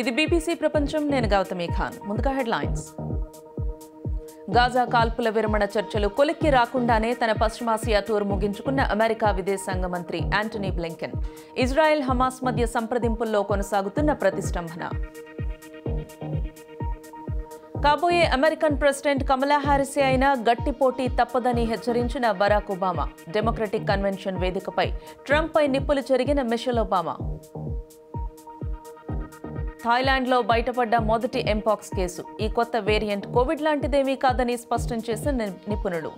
ఇది బీబీసీ ప్రపంచం నేను గౌతమి ఖాన్ ముందుగా హెడ్లైన్స్ గాజా కాల్పుల విరమణ చర్చలు కొలిక్కి రాకుండానే తన పశ్చిమాసియా టూర్ ముగించుకున్న అమెరికా విదేశాంగ మంత్రి యాంటనీ బ్లింకెన్ ఇజ్రాయెల్ హమాస్ మధ్య సంప్రదింపుల్లో కొనసాగుతున్న ప్రతిష్టంభన కాబోయే అమెరికన్ ప్రెసిడెంట్ కమలా హారిసే అయినా గట్టి పోటీ తప్పదని హెచ్చరించిన బరాక్ ఒబామా డెమోక్రటిక్ కన్వెన్షన్ వేదికపై ట్రంప్పై నిప్పులు జరిగిన మిషల్ ఒబామా థాయిలాండ్లో బయటపడ్డ మొదటి ఎంపాక్స్ కేసు ఈ కొత్త వేరియంట్ కోవిడ్ లాంటిదేమీ కాదని స్పష్టం చేసిన నిపుణులు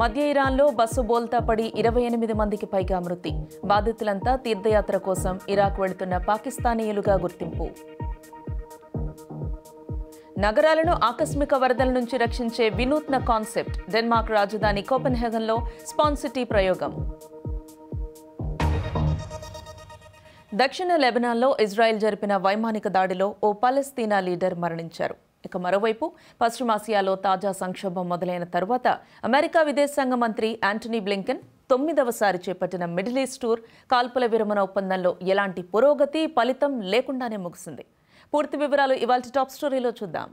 మధ్య ఇరాన్లో బస్సు బోల్తా పడి ఇరవై ఎనిమిది మందికి పైగా మృతి బాధితులంతా తీర్థయాత్ర కోసం ఇరాక్ వెళుతున్న పాకిస్తానీయులుగా గుర్తింపు నగరాలను ఆకస్మిక వరదల నుంచి రక్షించే వినూత్న కాన్సెప్ట్ డెన్మార్క్ రాజధాని కోపెన్హెగన్లో స్పాన్సిటీ ప్రయోగం దక్షిణ లెబనాన్లో ఇజ్రాయెల్ జరిపిన వైమానిక దాడిలో ఓ పాలస్తీనా లీడర్ మరణించారు ఇక మరోవైపు పశ్చిమాసియాలో తాజా సంక్షోభం మొదలైన తర్వాత అమెరికా విదేశాంగ మంత్రి యాంటనీ బ్లింకెన్ తొమ్మిదవసారి చేపట్టిన మిడిల్ ఈస్ట్ టూర్ కాల్పుల విరమణ ఒప్పందంలో ఎలాంటి పురోగతి ఫలితం లేకుండానే ముగిసింది పూర్తి వివరాలు ఇవాళ టాప్ స్టోరీలో చూద్దాం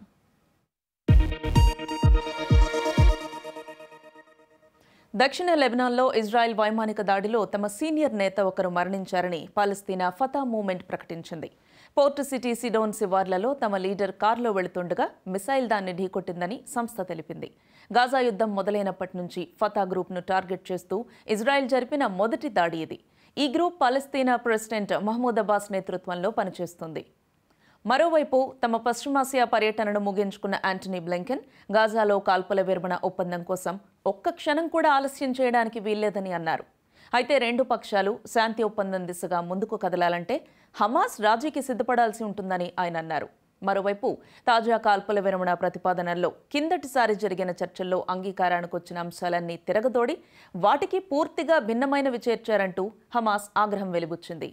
దక్షిణ లెబనాన్లో ఇజ్రాయెల్ వైమానిక దాడిలో తమ సీనియర్ నేత ఒకరు మరణించారని పాలస్తీనా ఫతా మూవ్మెంట్ ప్రకటించింది పోర్ట్ సిటీ సిడోన్ శివార్లలో తమ లీడర్ కారులో వెళుతుండగా మిసైల్ దాన్ని ఢీకొట్టిందని సంస్థ తెలిపింది గాజా యుద్ధం మొదలైనప్పటి నుంచి ఫతా గ్రూప్ను టార్గెట్ చేస్తూ ఇజ్రాయెల్ జరిపిన మొదటి దాడి ఇది ఈ గ్రూప్ పాలస్తీనా ప్రెసిడెంట్ మహమూద్ అబ్బాస్ నేతృత్వంలో పనిచేస్తుంది మరోవైపు తమ పశ్చిమాసియా పర్యటనను ముగించుకున్న యాంటనీ బ్లింకెన్ గాజాలో కాల్పుల విరమణ ఒప్పందం కోసం ఒక్క క్షణం కూడా ఆలస్యం చేయడానికి వీల్లేదని అన్నారు అయితే రెండు పక్షాలు శాంతి ఒప్పందం దిశగా ముందుకు కదలాలంటే హమాస్ రాజీకి సిద్ధపడాల్సి ఉంటుందని ఆయన అన్నారు మరోవైపు తాజా కాల్పుల విరమణ ప్రతిపాదనల్లో కిందటిసారి జరిగిన చర్చల్లో అంగీకారానికి వచ్చిన అంశాలన్నీ తిరగదోడి వాటికి పూర్తిగా భిన్నమైనవి చేర్చారంటూ హమాస్ ఆగ్రహం వెలిబుచ్చింది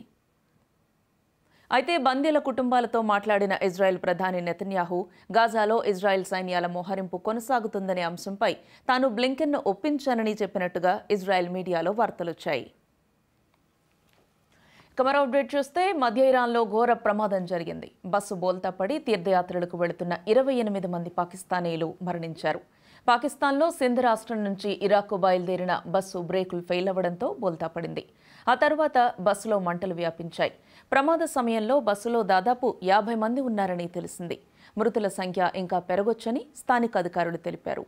అయితే బందీల కుటుంబాలతో మాట్లాడిన ఇజ్రాయెల్ ప్రధాని నెతన్యాహు గాజాలో ఇజ్రాయెల్ సైన్యాల మోహరింపు కొనసాగుతుందనే అంశంపై తాను బ్లింకెన్ను ఒప్పించానని చెప్పినట్టుగా ఇజ్రాయెల్ మీడియాలో వార్తలొచ్చాయి మరో అప్డేట్ చూస్తే మధ్య ఇరాన్లో ఘోర ప్రమాదం జరిగింది బస్సు బోల్తా పడి తీర్థయాత్రలకు వెళుతున్న ఇరవై ఎనిమిది మంది పాకిస్తానీలు మరణించారు పాకిస్తాన్లో సింధ్ రాష్ట్రం నుంచి ఇరాక్కు బయలుదేరిన బస్సు బ్రేకులు ఫెయిల్ అవ్వడంతో బోల్తా పడింది ఆ తర్వాత బస్సులో మంటలు వ్యాపించాయి ప్రమాద సమయంలో బస్సులో దాదాపు యాభై మంది ఉన్నారని తెలిసింది మృతుల సంఖ్య ఇంకా పెరగొచ్చని స్థానిక అధికారులు తెలిపారు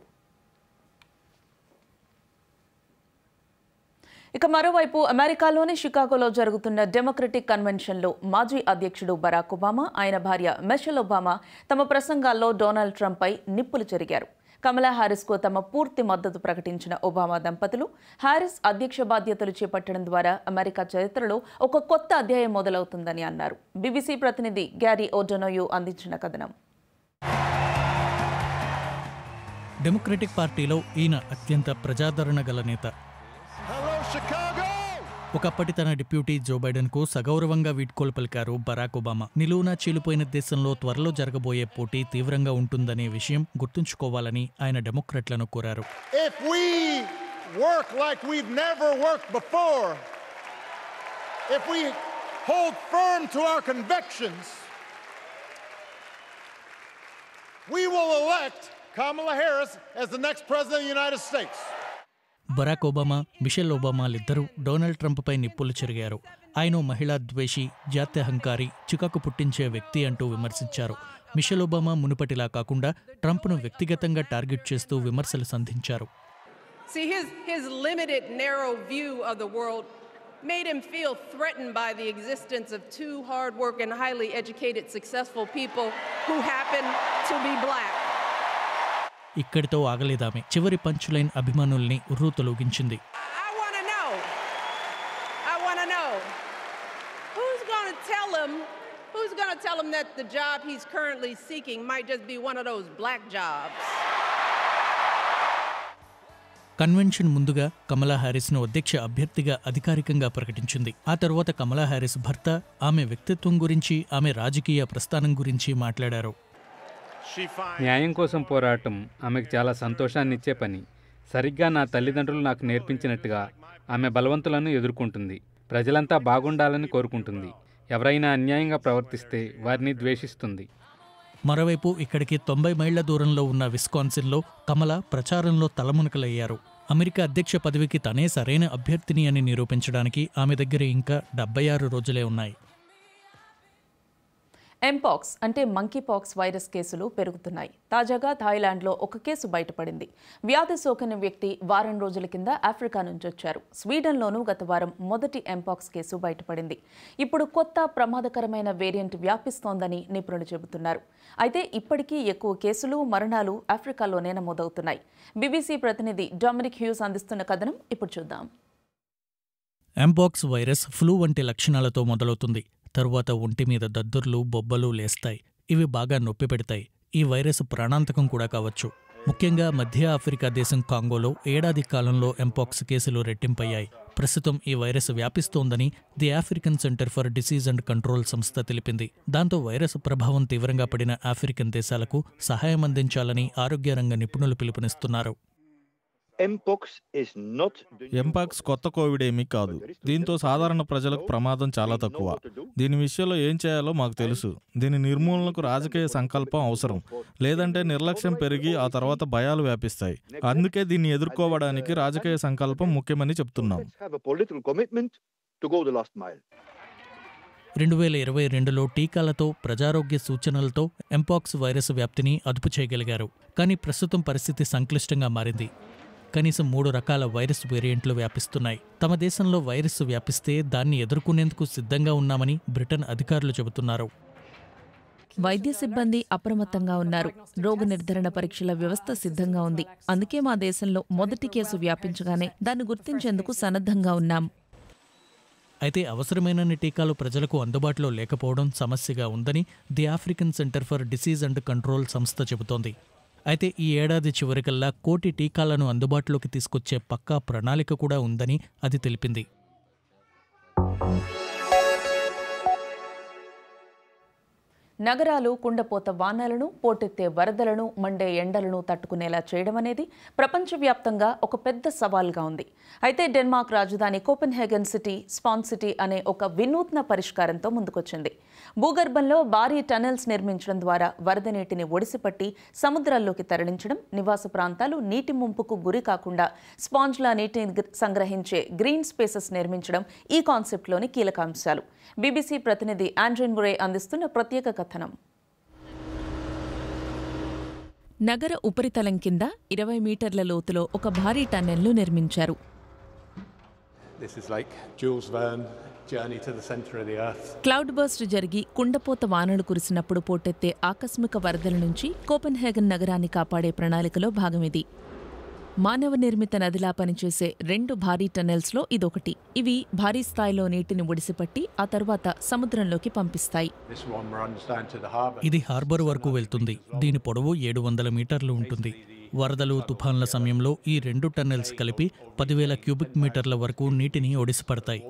ఇక మరోవైపు అమెరికాలోని షికాగోలో జరుగుతున్న డెమోక్రటిక్ కన్వెన్షన్లో మాజీ అధ్యక్షుడు బరాక్ ఒబామా ఆయన భార్య మెషల్ ఒబామా తమ ప్రసంగాల్లో డొనాల్డ్ ట్రంప్పై నిప్పులు జరిగారు కమలా హారిస్కు తమ పూర్తి మద్దతు ప్రకటించిన ఒబామా దంపతులు హారిస్ అధ్యక్ష బాధ్యతలు చేపట్టడం ద్వారా అమెరికా చరిత్రలో ఒక కొత్త అధ్యాయం మొదలవుతుందని అన్నారు బీబీసీ ప్రతినిధి గ్యారీ ఓడొనోయు అందించిన కథనం డెమోక్రటిక్ పార్టీలో ఈయన అత్యంత ప్రజాదరణ గల నేత ఒకప్పటి తన డిప్యూటీ జో కు సగౌరవంగా వీడ్కోలు పలికారు బరాక్ ఒబామా నిలువునా చీలిపోయిన దేశంలో త్వరలో జరగబోయే పోటీ తీవ్రంగా ఉంటుందనే విషయం గుర్తుంచుకోవాలని ఆయన డెమోక్రట్లను కోరారు We will elect Kamala Harris as the next president of the United States. Barack Obama Michelle ఒబామాలిద్దరూ డొనాల్డ్ ట్రంప్పై నిప్పులు చెరిగారు ఆయన మహిళా ద్వేషి జాత్యహంకారి అహంకారి చికాకు పుట్టించే వ్యక్తి అంటూ విమర్శించారు మిషెల్ ఒబామా మునుపటిలా కాకుండా ట్రంప్ను వ్యక్తిగతంగా టార్గెట్ చేస్తూ విమర్శలు సంధించారు made him feel threatened by the existence of two hard-working, highly educated, successful people who happen to be black. ఇక్కడితో ఆగలేదామె చివరి పంచులైన అభిమానుల్ని ఉర్రూతలోగించింది తొలగించింది కన్వెన్షన్ ముందుగా కమలా ను అధ్యక్ష అభ్యర్థిగా అధికారికంగా ప్రకటించింది ఆ తర్వాత కమలా హారిస్ భర్త ఆమె వ్యక్తిత్వం గురించి ఆమె రాజకీయ ప్రస్థానం గురించి మాట్లాడారు న్యాయం కోసం పోరాటం ఆమెకు చాలా సంతోషాన్ని ఇచ్చే పని సరిగ్గా నా తల్లిదండ్రులు నాకు నేర్పించినట్టుగా ఆమె బలవంతులను ఎదుర్కొంటుంది ప్రజలంతా బాగుండాలని కోరుకుంటుంది ఎవరైనా అన్యాయంగా ప్రవర్తిస్తే వారిని ద్వేషిస్తుంది మరోవైపు ఇక్కడికి తొంభై మైళ్ల దూరంలో ఉన్న విస్కాన్సిన్లో కమల ప్రచారంలో తలమునకలయ్యారు అమెరికా అధ్యక్ష పదవికి తనే సరైన అభ్యర్థిని అని నిరూపించడానికి ఆమె దగ్గర ఇంకా డెబ్బై ఆరు రోజులే ఉన్నాయి ఎంపాక్స్ అంటే మంకీపాక్స్ వైరస్ కేసులు పెరుగుతున్నాయి తాజాగా థాయిలాండ్లో ఒక కేసు బయటపడింది వ్యాధి సోకిన వ్యక్తి వారం రోజుల కింద ఆఫ్రికా నుంచి వచ్చారు స్వీడన్లోనూ గత వారం మొదటి ఎంపాక్స్ కేసు బయటపడింది ఇప్పుడు కొత్త ప్రమాదకరమైన వేరియంట్ వ్యాపిస్తోందని నిపుణులు చెబుతున్నారు అయితే ఇప్పటికీ ఎక్కువ కేసులు మరణాలు ఆఫ్రికాలోనే నమోదవుతున్నాయి బీబీసీ ప్రతినిధి డొమినిక్ హ్యూస్ అందిస్తున్న కథనం ఇప్పుడు చూద్దాం ఎంపాక్స్ వైరస్ ఫ్లూ వంటి లక్షణాలతో మొదలవుతుంది తరువాత ఒంటిమీద దద్దుర్లు బొబ్బలు లేస్తాయి ఇవి బాగా నొప్పి పెడతాయి ఈ వైరస్ ప్రాణాంతకం కూడా కావచ్చు ముఖ్యంగా మధ్య ఆఫ్రికా దేశం కాంగోలో ఏడాది కాలంలో ఎంపాక్స్ కేసులు రెట్టింపయ్యాయి ప్రస్తుతం ఈ వైరస్ వ్యాపిస్తోందని the African centre for disease and control సంస్థ తెలిపింది దాంతో వైరస్ ప్రభావం తీవ్రంగా పడిన ఆఫ్రికన్ దేశాలకు సహాయం అందించాలని ఆరోగ్య రంగ నిపుణులు పిలుపునిస్తున్నారు ఎంపాక్స్ కొత్త కోవిడ్ ఏమీ కాదు దీంతో సాధారణ ప్రజలకు ప్రమాదం చాలా తక్కువ దీని విషయంలో ఏం చేయాలో మాకు తెలుసు దీని నిర్మూలనకు రాజకీయ సంకల్పం అవసరం లేదంటే నిర్లక్ష్యం పెరిగి ఆ తర్వాత భయాలు వ్యాపిస్తాయి అందుకే దీన్ని ఎదుర్కోవడానికి uh, రాజకీయ సంకల్పం ముఖ్యమని చెప్తున్నాం రెండు వేల ఇరవై రెండులో టీకాలతో ప్రజారోగ్య సూచనలతో ఎంపాక్స్ వైరస్ వ్యాప్తిని అదుపు చేయగలిగారు కానీ ప్రస్తుతం పరిస్థితి సంక్లిష్టంగా మారింది కనీసం మూడు రకాల వైరస్ వేరియంట్లు వ్యాపిస్తున్నాయి తమ దేశంలో వైరస్ వ్యాపిస్తే దాన్ని ఎదుర్కొనేందుకు సిద్ధంగా ఉన్నామని బ్రిటన్ అధికారులు చెబుతున్నారు వైద్య సిబ్బంది అప్రమత్తంగా ఉన్నారు రోగ నిర్ధారణ పరీక్షల వ్యవస్థ సిద్ధంగా ఉంది అందుకే మా దేశంలో మొదటి కేసు వ్యాపించగానే దాన్ని గుర్తించేందుకు సన్నద్ధంగా ఉన్నాం అయితే అవసరమైనన్ని టీకాలు ప్రజలకు అందుబాటులో లేకపోవడం సమస్యగా ఉందని the African centre for disease and control సంస్థ చెబుతోంది అయితే ఈ ఏడాది చివరికల్లా కోటి టీకాలను అందుబాటులోకి తీసుకొచ్చే పక్కా ప్రణాళిక కూడా ఉందని అది తెలిపింది నగరాలు కుండపోత వానలను పోటెత్తే వరదలను మండే ఎండలను తట్టుకునేలా చేయడం అనేది ప్రపంచవ్యాప్తంగా ఒక పెద్ద సవాల్గా ఉంది అయితే డెన్మార్క్ రాజధాని కోపెన్హేగన్ సిటీ స్పాన్ సిటీ అనే ఒక వినూత్న పరిష్కారంతో ముందుకొచ్చింది భూగర్భంలో భారీ టనెల్స్ నిర్మించడం ద్వారా వరద నీటిని ఒడిసిపట్టి సముద్రాల్లోకి తరలించడం నివాస ప్రాంతాలు నీటి ముంపుకు గురి కాకుండా స్పాంజ్లా నీటిని సంగ్రహించే గ్రీన్ స్పేసెస్ నిర్మించడం ఈ కాన్సెప్ట్లోని కీలకాంశాలు బీబీసీ ప్రతినిధి ఆండ్రిన్ గురే అందిస్తున్న ప్రత్యేక కథ పతనం నగర ఉపరితలం కింద ఇరవై మీటర్ల లోతులో ఒక భారీ టన్నెల్ను నిర్మించారు క్లౌడ్ బర్స్ట్ జరిగి కుండపోత వానలు కురిసినప్పుడు పోటెత్తే ఆకస్మిక వరదల నుంచి కోపెన్హేగన్ నగరాన్ని కాపాడే ప్రణాళికలో భాగమిది మానవ నిర్మిత నదిలా పనిచేసే రెండు భారీ టన్నెల్స్లో ఇదొకటి ఇవి భారీ స్థాయిలో నీటిని ఒడిసిపట్టి ఆ తర్వాత సముద్రంలోకి పంపిస్తాయి ఇది హార్బర్ వరకు వెళ్తుంది దీని పొడవు ఏడు వందల మీటర్లు ఉంటుంది వరదలు తుఫాన్ల సమయంలో ఈ రెండు టన్నెల్స్ కలిపి పదివేల క్యూబిక్ మీటర్ల వరకు నీటిని ఒడిసిపడతాయి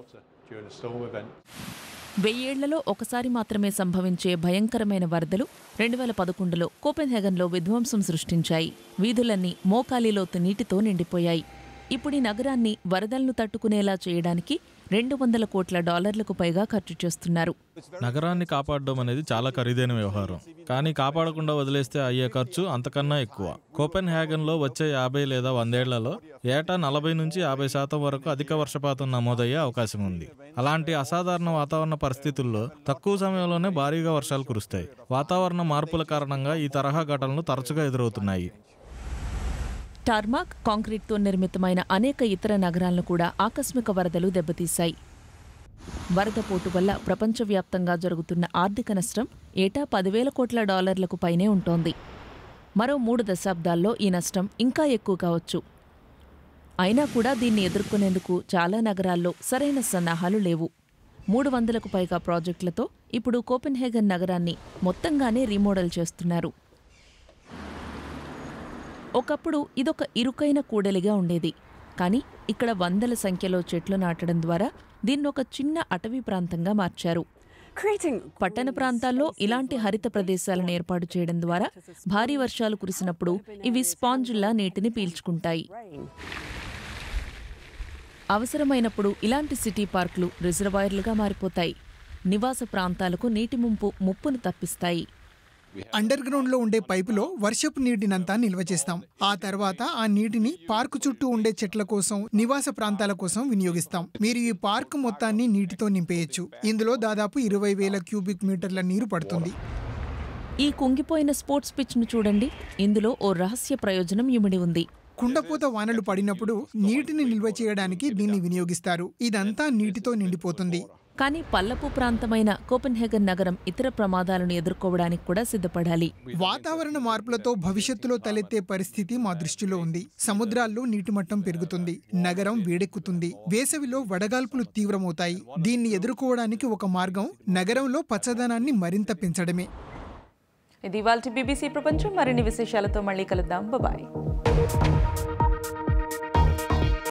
వెయ్యేళ్లలో ఒకసారి మాత్రమే సంభవించే భయంకరమైన వరదలు రెండు వేల పదకొండులో కోపెన్హెగన్లో విధ్వంసం సృష్టించాయి వీధులన్నీ మోకాలిలోతు నీటితో నిండిపోయాయి ఇప్పుడు ఈ నగరాన్ని వరదలను తట్టుకునేలా చేయడానికి రెండు వందల కోట్ల డాలర్లకు పైగా ఖర్చు చేస్తున్నారు నగరాన్ని కాపాడడం అనేది చాలా ఖరీదైన వ్యవహారం కానీ కాపాడకుండా వదిలేస్తే అయ్యే ఖర్చు అంతకన్నా ఎక్కువ కోపెన్ హ్యాగన్లో వచ్చే యాభై లేదా వందేళ్లలో ఏటా నలభై నుంచి యాభై శాతం వరకు అధిక వర్షపాతం నమోదయ్యే అవకాశం ఉంది అలాంటి అసాధారణ వాతావరణ పరిస్థితుల్లో తక్కువ సమయంలోనే భారీగా వర్షాలు కురుస్తాయి వాతావరణ మార్పుల కారణంగా ఈ తరహా ఘటనలు తరచుగా ఎదురవుతున్నాయి టార్మాక్ కాంక్రీట్తో నిర్మితమైన అనేక ఇతర నగరాలను కూడా ఆకస్మిక వరదలు దెబ్బతీశాయి వరద పోటు వల్ల ప్రపంచవ్యాప్తంగా జరుగుతున్న ఆర్థిక నష్టం ఏటా పదివేల కోట్ల డాలర్లకు పైనే ఉంటోంది మరో మూడు దశాబ్దాల్లో ఈ నష్టం ఇంకా ఎక్కువ కావచ్చు అయినా కూడా దీన్ని ఎదుర్కొనేందుకు చాలా నగరాల్లో సరైన సన్నాహాలు లేవు మూడు వందలకు పైగా ప్రాజెక్టులతో ఇప్పుడు కోపెన్హేగన్ నగరాన్ని మొత్తంగానే రీమోడల్ చేస్తున్నారు ఒకప్పుడు ఇదొక ఇరుకైన కూడలిగా ఉండేది కానీ ఇక్కడ వందల సంఖ్యలో చెట్లు నాటడం ద్వారా దీన్ని ఒక చిన్న అటవీ ప్రాంతంగా మార్చారు పట్టణ ప్రాంతాల్లో ఇలాంటి హరిత ప్రదేశాలను ఏర్పాటు చేయడం ద్వారా భారీ వర్షాలు కురిసినప్పుడు ఇవి స్పాంజుల్లా నీటిని పీల్చుకుంటాయి అవసరమైనప్పుడు ఇలాంటి సిటీ పార్కులు రిజర్వాయర్లుగా మారిపోతాయి నివాస ప్రాంతాలకు నీటి ముంపు ముప్పును తప్పిస్తాయి అండర్ గ్రౌండ్లో ఉండే పైపులో వర్షపు నీటినంతా నిల్వ చేస్తాం ఆ తర్వాత ఆ నీటిని పార్కు చుట్టూ ఉండే చెట్ల కోసం నివాస ప్రాంతాల కోసం వినియోగిస్తాం మీరు ఈ పార్క్ మొత్తాన్ని నీటితో నింపేయచ్చు ఇందులో దాదాపు ఇరవై వేల క్యూబిక్ మీటర్ల నీరు పడుతుంది ఈ కుంగిపోయిన స్పోర్ట్స్ పిచ్ను చూడండి ఇందులో ఓ రహస్య ప్రయోజనం ఇమిడి ఉంది కుండపోత వానలు పడినప్పుడు నీటిని నిల్వ చేయడానికి దీన్ని వినియోగిస్తారు ఇదంతా నీటితో నిండిపోతుంది కానీ పల్లపు ప్రాంతమైన కోపెన్హెగన్ నగరం ఇతర ప్రమాదాలను ఎదుర్కోవడానికి కూడా సిద్ధపడాలి వాతావరణ మార్పులతో భవిష్యత్తులో తలెత్తే పరిస్థితి మా దృష్టిలో ఉంది సముద్రాల్లో నీటిమట్టం పెరుగుతుంది నగరం వేడెక్కుతుంది వేసవిలో వడగాల్పులు తీవ్రమవుతాయి దీన్ని ఎదుర్కోవడానికి ఒక మార్గం నగరంలో పచ్చదనాన్ని మరింత పెంచడమే ఇది ఇవాళ బీబీసీ ప్రపంచం మరిన్ని విశేషాలతో మళ్ళీ కలుద్దాం బాయ్